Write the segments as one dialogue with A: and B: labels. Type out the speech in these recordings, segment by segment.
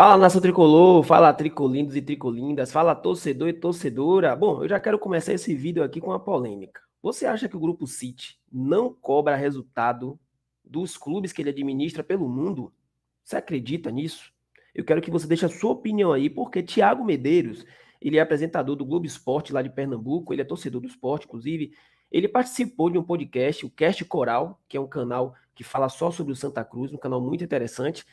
A: Fala nossa tricolor, fala tricolindos e tricolindas, fala torcedor e torcedora. Bom, eu já quero começar esse vídeo aqui com uma polêmica. Você acha que o grupo City não cobra resultado dos clubes que ele administra pelo mundo? Você acredita nisso? Eu quero que você deixe a sua opinião aí, porque Tiago Medeiros, ele é apresentador do Globo Esporte lá de Pernambuco, ele é torcedor do esporte, inclusive. Ele participou de um podcast, o Cast Coral, que é um canal que fala só sobre o Santa Cruz, um canal muito interessante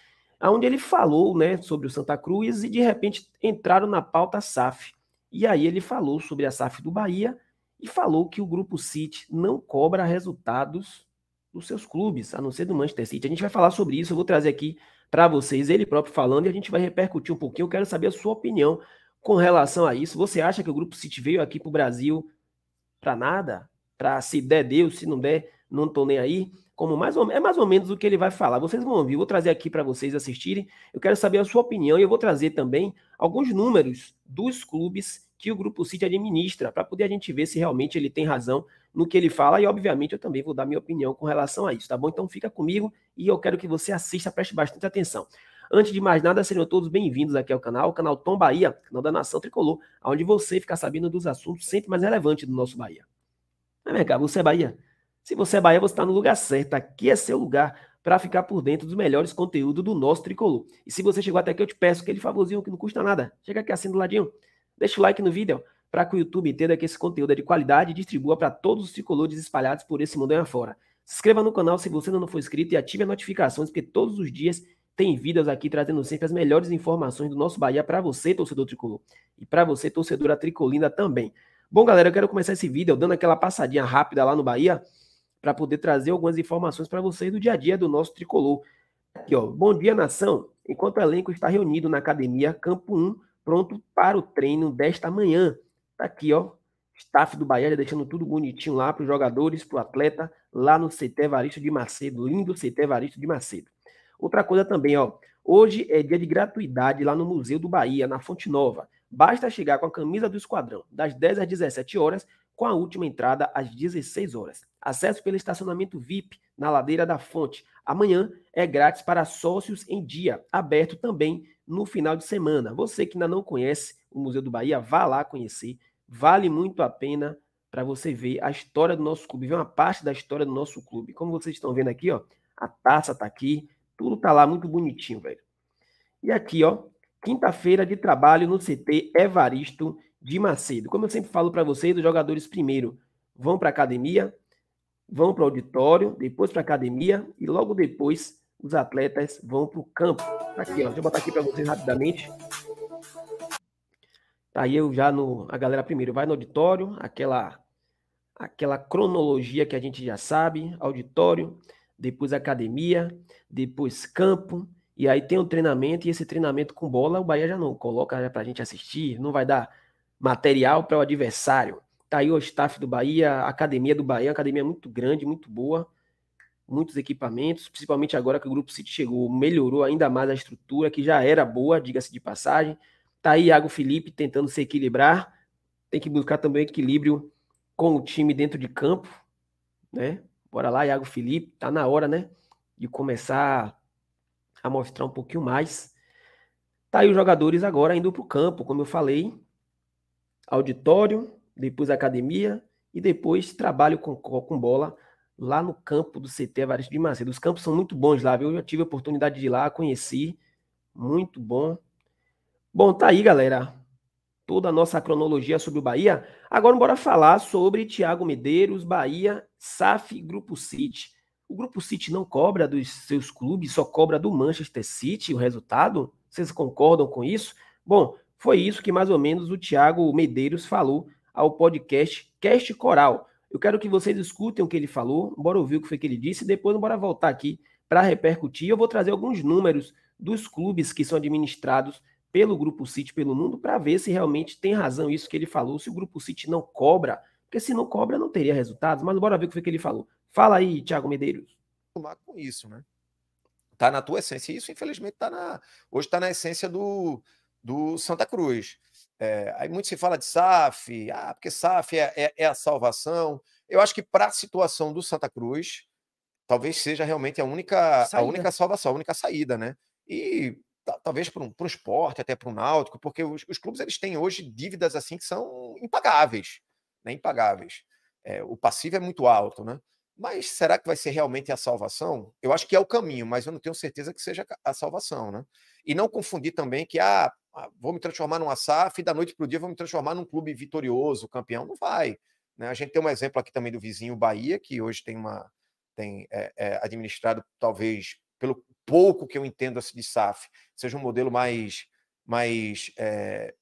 A: onde ele falou né, sobre o Santa Cruz e de repente entraram na pauta SAF. E aí ele falou sobre a SAF do Bahia e falou que o Grupo City não cobra resultados dos seus clubes, a não ser do Manchester City. A gente vai falar sobre isso, eu vou trazer aqui para vocês ele próprio falando e a gente vai repercutir um pouquinho. Eu quero saber a sua opinião com relação a isso. Você acha que o Grupo City veio aqui para o Brasil para nada? Para se der Deus, se não der, não tô nem aí, como mais ou, é mais ou menos o que ele vai falar. Vocês vão ouvir, vou trazer aqui para vocês assistirem. Eu quero saber a sua opinião e eu vou trazer também alguns números dos clubes que o Grupo City administra, para poder a gente ver se realmente ele tem razão no que ele fala. E, obviamente, eu também vou dar minha opinião com relação a isso, tá bom? Então fica comigo e eu quero que você assista, preste bastante atenção. Antes de mais nada, sejam todos bem-vindos aqui ao canal, o canal Tom Bahia, canal da Nação Tricolor, onde você fica sabendo dos assuntos sempre mais relevantes do nosso Bahia. Não é, Você é Bahia? Se você é Bahia, você está no lugar certo. Aqui é seu lugar para ficar por dentro dos melhores conteúdos do nosso tricolor. E se você chegou até aqui, eu te peço aquele favorzinho que não custa nada. Chega aqui assim do ladinho, deixa o like no vídeo para que o YouTube entenda que esse conteúdo é de qualidade e distribua para todos os tricolores espalhados por esse mundo afora. Se inscreva no canal se você ainda não for inscrito e ative as notificações, porque todos os dias tem vídeos aqui trazendo sempre as melhores informações do nosso Bahia para você, torcedor tricolor, e para você, torcedora tricolina também. Bom, galera, eu quero começar esse vídeo dando aquela passadinha rápida lá no Bahia, para poder trazer algumas informações para vocês do dia a dia do nosso tricolor. Aqui, ó. Bom dia, nação. Enquanto o elenco está reunido na academia Campo 1, pronto para o treino desta manhã. Tá aqui, ó. Staff do Bahia deixando tudo bonitinho lá para os jogadores, para o atleta, lá no CT Varisto de Macedo. Lindo CT Varisto de Macedo. Outra coisa também, ó. Hoje é dia de gratuidade lá no Museu do Bahia, na Fonte Nova. Basta chegar com a camisa do esquadrão, das 10 às 17 horas, com a última entrada às 16 horas. Acesso pelo estacionamento VIP na Ladeira da Fonte. Amanhã é grátis para sócios em dia, aberto também no final de semana. Você que ainda não conhece o Museu do Bahia, vá lá conhecer. Vale muito a pena para você ver a história do nosso clube, ver uma parte da história do nosso clube. Como vocês estão vendo aqui, ó, a taça tá aqui, tudo tá lá muito bonitinho, velho. E aqui, ó, quinta-feira de trabalho no CT Evaristo de Macedo. Como eu sempre falo para vocês, os jogadores primeiro vão para a academia, vão para o auditório, depois para a academia e logo depois os atletas vão para o campo. Tá aqui, ó. Deixa eu botar aqui para vocês rapidamente. Tá aí eu já no. A galera primeiro vai no auditório, aquela aquela cronologia que a gente já sabe: auditório, depois academia, depois campo. E aí tem o treinamento, e esse treinamento com bola, o Bahia já não coloca para a gente assistir, não vai dar material para o adversário. Tá aí o staff do Bahia, a academia do Bahia, uma academia muito grande, muito boa, muitos equipamentos, principalmente agora que o Grupo City chegou, melhorou ainda mais a estrutura, que já era boa, diga-se de passagem. Tá aí Iago Felipe tentando se equilibrar, tem que buscar também equilíbrio com o time dentro de campo, né? Bora lá, Iago Felipe, tá na hora, né? De começar a mostrar um pouquinho mais. Tá aí os jogadores agora indo para o campo, como eu falei, auditório, depois academia e depois trabalho com, com bola lá no campo do CT Evaristo de Macedo. Os campos são muito bons lá, viu? Eu já tive a oportunidade de ir lá, conheci. Muito bom. Bom, tá aí, galera. Toda a nossa cronologia sobre o Bahia. Agora bora falar sobre Thiago Medeiros, Bahia, SAF Grupo City. O Grupo City não cobra dos seus clubes, só cobra do Manchester City o resultado? Vocês concordam com isso? Bom, foi isso que mais ou menos o Tiago Medeiros falou ao podcast Cast Coral. Eu quero que vocês escutem o que ele falou, bora ouvir o que foi que ele disse e depois bora voltar aqui para repercutir. Eu vou trazer alguns números dos clubes que são administrados pelo Grupo City pelo mundo para ver se realmente tem razão isso que ele falou, se o Grupo City não cobra, porque se não cobra não teria resultados, mas bora ver o que foi que ele falou. Fala aí, Thiago Medeiros. Com isso, né? Tá na tua essência. Isso, infelizmente, tá na.
B: Hoje tá na essência do, do Santa Cruz. É, aí muito se fala de SAF, ah, porque SAF é, é, é a salvação. Eu acho que para a situação do Santa Cruz, talvez seja realmente a única, a única salvação, a única saída, né? E talvez para um, para um esporte, até para um náutico, porque os, os, clubes eles têm hoje dívidas assim que são impagáveis, né? Impagáveis. É, o passivo é muito alto, né? Mas será que vai ser realmente a salvação? Eu acho que é o caminho, mas eu não tenho certeza que seja a salvação, né? E não confundir também que ah, ah vou me transformar num SAF e da noite para o dia vou me transformar num clube vitorioso, campeão. Não vai. Né? A gente tem um exemplo aqui também do vizinho Bahia, que hoje tem uma. tem é, é, administrado, talvez, pelo pouco que eu entendo assim, de SAF, seja um modelo mais, mais é,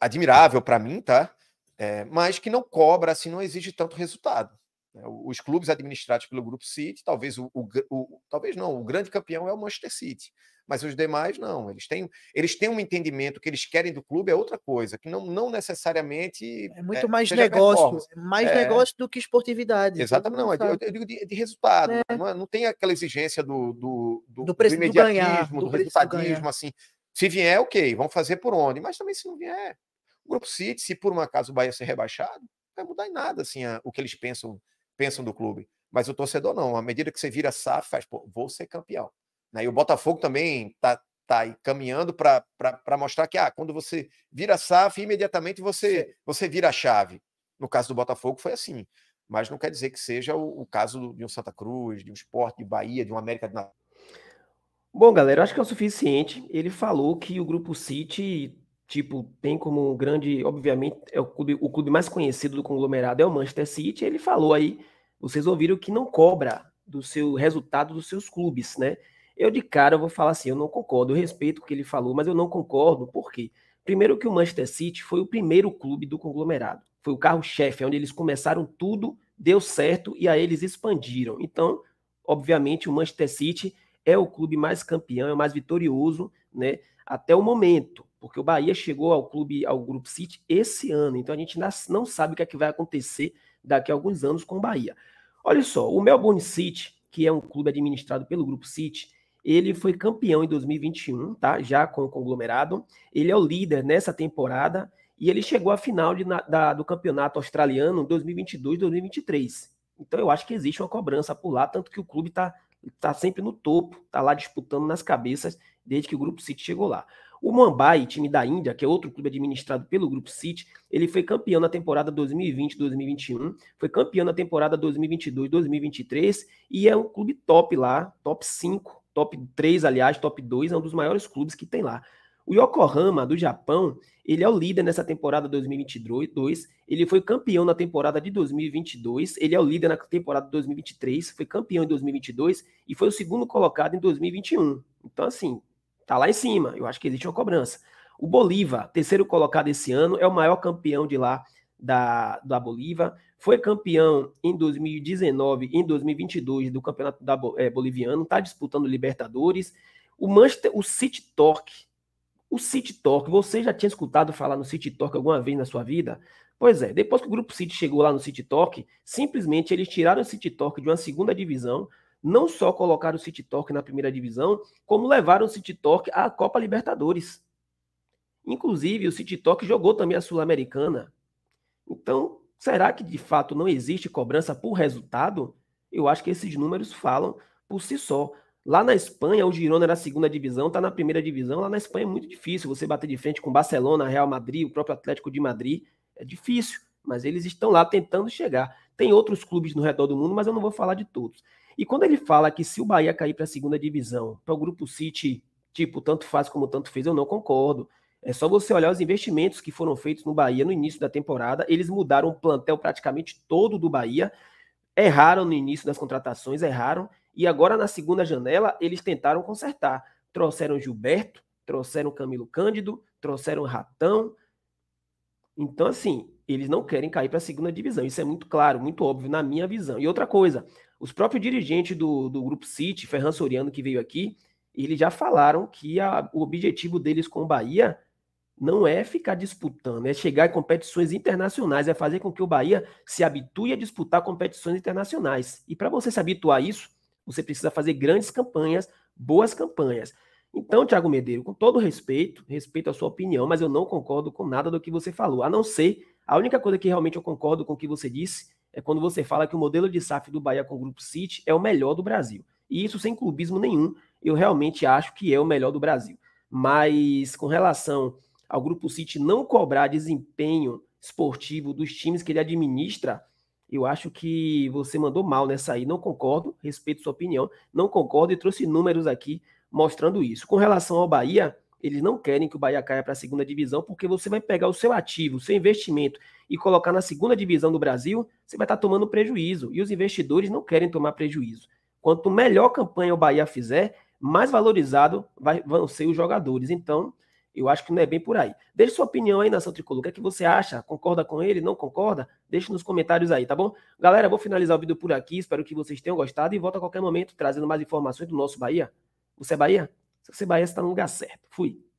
B: admirável para mim, tá? É, mas que não cobra, assim, não exige tanto resultado. Né, os clubes administrados pelo Grupo City, talvez o, o, o, talvez não, o grande campeão é o Manchester City, mas os demais não. Eles têm, eles têm um entendimento que eles querem do clube é outra coisa, que não, não necessariamente é muito é, mais negócio, é mais é, negócio
A: do que esportividade. Então, Exatamente, não, é eu, eu
B: digo de, de resultado. É. Não, é, não, tem aquela exigência do do do, do, preço do imediatismo, do, do resultadismo, assim. Se vier, ok, vamos fazer por onde, mas também se não vier, o Grupo City, se por um acaso o Bahia ser rebaixado, não vai mudar em nada assim a, o que eles pensam pensam do clube. Mas o torcedor não. À medida que você vira SAF, faz, pô, vou ser campeão. Né? E o Botafogo também está tá, tá caminhando para mostrar que ah, quando você vira SAF, imediatamente você, você vira a chave. No caso do Botafogo foi assim. Mas não quer dizer que seja o,
A: o caso de um Santa Cruz, de um Sport, de Bahia, de um América de Bom, galera, acho que é o suficiente. Ele falou que o grupo City tipo, tem como um grande, obviamente, é o clube, o clube mais conhecido do conglomerado é o Manchester City, ele falou aí, vocês ouviram que não cobra do seu resultado dos seus clubes, né? Eu de cara eu vou falar assim, eu não concordo, eu respeito o que ele falou, mas eu não concordo, por quê? Primeiro que o Manchester City foi o primeiro clube do conglomerado, foi o carro-chefe, é onde eles começaram tudo, deu certo e aí eles expandiram. Então, obviamente, o Manchester City é o clube mais campeão, é o mais vitorioso, né, até o momento porque o Bahia chegou ao clube, ao Grupo City esse ano, então a gente não sabe o que, é que vai acontecer daqui a alguns anos com o Bahia. Olha só, o Melbourne City, que é um clube administrado pelo Grupo City, ele foi campeão em 2021, tá? Já com o conglomerado. Ele é o líder nessa temporada e ele chegou à final de, da, do campeonato australiano 2022-2023. Então eu acho que existe uma cobrança por lá, tanto que o clube está tá sempre no topo, está lá disputando nas cabeças desde que o Grupo City chegou lá. O Mumbai, time da Índia, que é outro clube administrado pelo Grupo City, ele foi campeão na temporada 2020-2021, foi campeão na temporada 2022-2023 e é um clube top lá, top 5, top 3, aliás, top 2, é um dos maiores clubes que tem lá. O Yokohama, do Japão, ele é o líder nessa temporada 2022, ele foi campeão na temporada de 2022, ele é o líder na temporada de 2023, foi campeão em 2022 e foi o segundo colocado em 2021. Então, assim, tá lá em cima. Eu acho que existe uma cobrança. O Bolívar, terceiro colocado esse ano, é o maior campeão de lá da, da Bolívar. Foi campeão em 2019 e em 2022 do campeonato da, é, boliviano. Está disputando Libertadores. O Manchester, o City Torque. O City Torque. Você já tinha escutado falar no City Torque alguma vez na sua vida? Pois é, depois que o Grupo City chegou lá no City Torque, simplesmente eles tiraram o City Torque de uma segunda divisão não só colocaram o City Torque na primeira divisão, como levaram o City Torque à Copa Libertadores. Inclusive, o City Torque jogou também a Sul-Americana. Então, será que de fato não existe cobrança por resultado? Eu acho que esses números falam por si só. Lá na Espanha, o Girona era a segunda divisão, está na primeira divisão. Lá na Espanha é muito difícil você bater de frente com Barcelona, Real Madrid, o próprio Atlético de Madrid. É difícil, mas eles estão lá tentando chegar. Tem outros clubes no redor do mundo, mas eu não vou falar de todos. E quando ele fala que se o Bahia cair para a segunda divisão, para o Grupo City, tipo, tanto faz como tanto fez, eu não concordo. É só você olhar os investimentos que foram feitos no Bahia no início da temporada. Eles mudaram o plantel praticamente todo do Bahia, erraram no início das contratações, erraram. E agora, na segunda janela, eles tentaram consertar. Trouxeram Gilberto, trouxeram Camilo Cândido, trouxeram Ratão. Então, assim, eles não querem cair para a segunda divisão. Isso é muito claro, muito óbvio, na minha visão. E outra coisa, os próprios dirigentes do, do Grupo City, Ferran Soriano, que veio aqui, eles já falaram que a, o objetivo deles com o Bahia não é ficar disputando, é chegar em competições internacionais, é fazer com que o Bahia se habitue a disputar competições internacionais. E para você se habituar a isso, você precisa fazer grandes campanhas, boas campanhas. Então, Thiago Medeiro, com todo respeito, respeito à sua opinião, mas eu não concordo com nada do que você falou, a não ser a única coisa que realmente eu concordo com o que você disse é quando você fala que o modelo de SAF do Bahia com o Grupo City é o melhor do Brasil. E isso sem clubismo nenhum, eu realmente acho que é o melhor do Brasil. Mas com relação ao Grupo City não cobrar desempenho esportivo dos times que ele administra, eu acho que você mandou mal nessa aí. Não concordo, respeito sua opinião, não concordo e trouxe números aqui mostrando isso. Com relação ao Bahia, eles não querem que o Bahia caia para a segunda divisão, porque você vai pegar o seu ativo, o seu investimento e colocar na segunda divisão do Brasil, você vai estar tá tomando prejuízo. E os investidores não querem tomar prejuízo. Quanto melhor campanha o Bahia fizer, mais valorizado vai, vão ser os jogadores. Então, eu acho que não é bem por aí. Deixe sua opinião aí, Nação Tricolor. O que é que você acha? Concorda com ele? Não concorda? Deixe nos comentários aí, tá bom? Galera, vou finalizar o vídeo por aqui. Espero que vocês tenham gostado e volto a qualquer momento trazendo mais informações do nosso Bahia. Você é Bahia? Você Cebaes está no lugar certo. Fui.